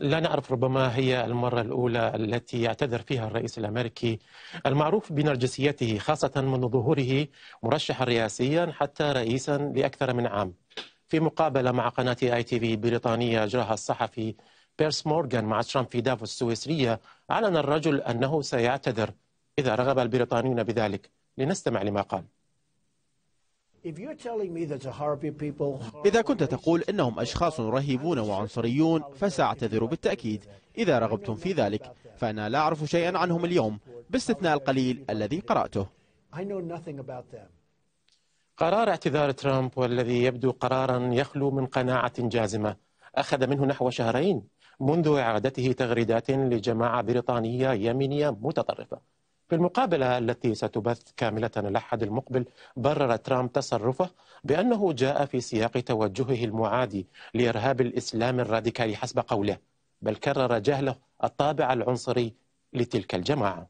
لا نعرف ربما هي المرة الأولى التي يعتذر فيها الرئيس الأمريكي المعروف بنرجسيته خاصة منذ ظهوره مرشحا رئاسيا حتى رئيسا لأكثر من عام في مقابلة مع قناة آي تي في بريطانية أجراها الصحفي بيرس مورغان مع ترامب في دافوس السويسرية أعلن الرجل أنه سيعتذر إذا رغب البريطانيون بذلك لنستمع لما قال إذا كنت تقول إنهم أشخاص رهيبون وعنصريون فسأعتذر بالتأكيد إذا رغبتم في ذلك فأنا لا أعرف شيئا عنهم اليوم باستثناء القليل الذي قرأته قرار اعتذار ترامب والذي يبدو قرارا يخلو من قناعة جازمة أخذ منه نحو شهرين منذ إعادته تغريدات لجماعة بريطانية يمينية متطرفة في المقابلة التي ستبث كاملة الأحد المقبل برر ترامب تصرفه بأنه جاء في سياق توجهه المعادي لإرهاب الإسلام الراديكالي حسب قوله بل كرر جهله الطابع العنصري لتلك الجماعة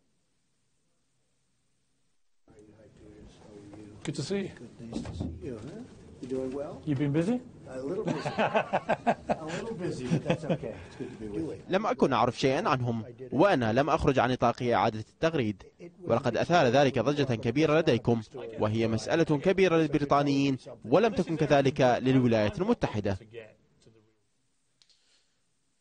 Good to see you. Good, nice to see you. Huh? You doing well? You've been busy? A little busy. لم أكن أعرف شيئا عنهم وأنا لم أخرج عن نطاق إعادة التغريد ولقد أثار ذلك ضجة كبيرة لديكم وهي مسألة كبيرة للبريطانيين ولم تكن كذلك للولايات المتحدة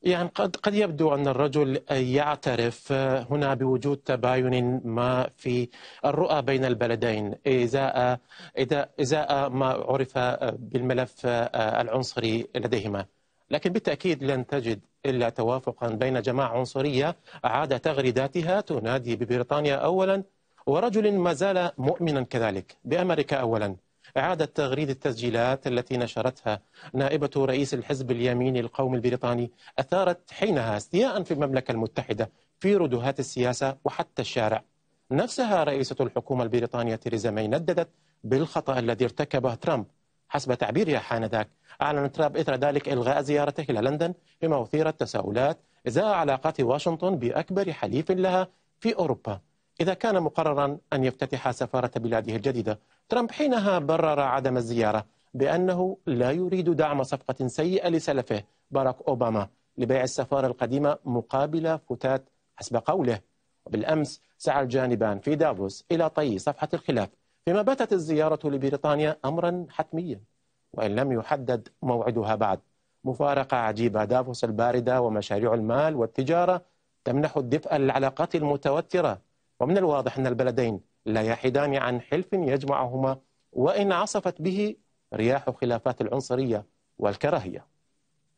يعني قد قد يبدو ان الرجل يعترف آه، هنا بوجود تباين ما في الرؤى بين البلدين ازاء ازاء آه، آه، ما عرف بالملف العنصري لديهما. لكن بالتأكيد لن تجد إلا توافقا بين جماعة عنصرية أعاد تغريداتها تنادي ببريطانيا أولا ورجل ما زال مؤمنا كذلك بأمريكا أولا إعادة تغريد التسجيلات التي نشرتها نائبة رئيس الحزب اليميني القومي البريطاني أثارت حينها استياء في المملكة المتحدة في ردوهات السياسة وحتى الشارع نفسها رئيسة الحكومة البريطانية تيريزا ماي نددت بالخطأ الذي ارتكبه ترامب حسب تعبيرها حانذاك أعلن ترامب إثر ذلك إلغاء زيارته إلى لندن بما أثير التساؤلات إزاء علاقات واشنطن بأكبر حليف لها في أوروبا إذا كان مقررا أن يفتتح سفارة بلاده الجديدة ترامب حينها برر عدم الزيارة بأنه لا يريد دعم صفقة سيئة لسلفه باراك أوباما لبيع السفارة القديمة مقابل فتات حسب قوله وبالأمس سعى الجانبان في دافوس إلى طي صفحة الخلاف فيما باتت الزيارة لبريطانيا أمرا حتميا وإن لم يحدد موعدها بعد مفارقة عجيبة دافوس الباردة ومشاريع المال والتجارة تمنح الدفء للعلاقات المتوترة ومن الواضح أن البلدين لا يحدان عن حلف يجمعهما وإن عصفت به رياح خلافات العنصرية والكراهية